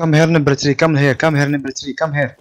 Come here, number three. Come here. Come here, number three. Come here.